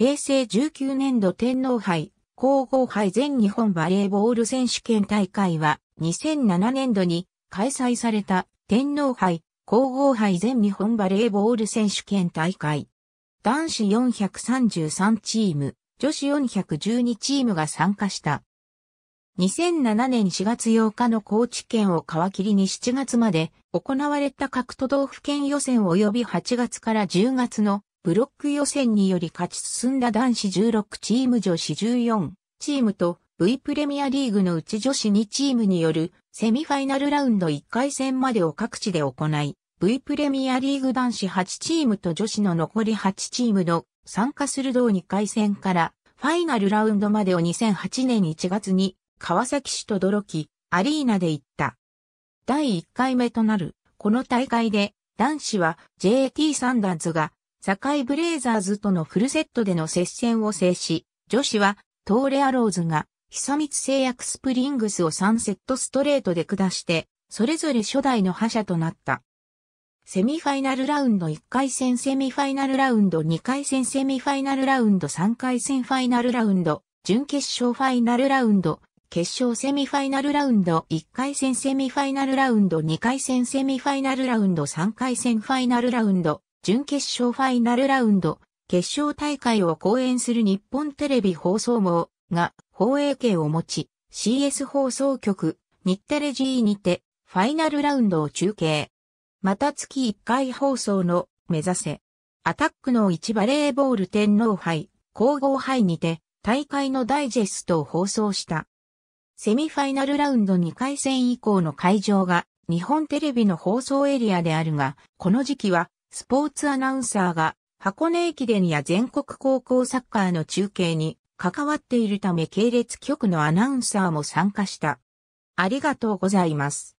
平成19年度天皇杯、皇后杯全日本バレーボール選手権大会は2007年度に開催された天皇杯、皇后杯全日本バレーボール選手権大会。男子433チーム、女子412チームが参加した。2007年4月8日の高知県を皮切りに7月まで行われた各都道府県予選及び8月から10月のブロック予選により勝ち進んだ男子16チーム女子14チームと V プレミアリーグのうち女子2チームによるセミファイナルラウンド1回戦までを各地で行い、V プレミアリーグ男子8チームと女子の残り8チームの参加する同2回戦からファイナルラウンドまでを2008年1月に川崎市と泥きアリーナで行った。第1回目となるこの大会で男子は JT サンダーズが堺ブレイザーズとのフルセットでの接戦を制し、女子は、トーレアローズが、久光製薬スプリングスを3セットストレートで下して、それぞれ初代の覇者となった。セミファイナルラウンド1回戦セミファイナルラウンド2回戦セミファイナルラウンド3回戦ファイナルラウンド、準決勝ファイナルラウンド、決勝セミファイナルラウンド1回戦セミファイナルラウンド2回戦セミファイナルラウンド3回戦ファイナルラウンド準決勝ファイナルラウンド、決勝大会を講演する日本テレビ放送網が放映権を持ち、CS 放送局、日テレ G にて、ファイナルラウンドを中継。また月1回放送の、目指せ。アタックの1バレーボール天皇杯、皇后杯にて、大会のダイジェストを放送した。セミファイナルラウンド2回戦以降の会場が、日本テレビの放送エリアであるが、この時期は、スポーツアナウンサーが箱根駅伝や全国高校サッカーの中継に関わっているため系列局のアナウンサーも参加した。ありがとうございます。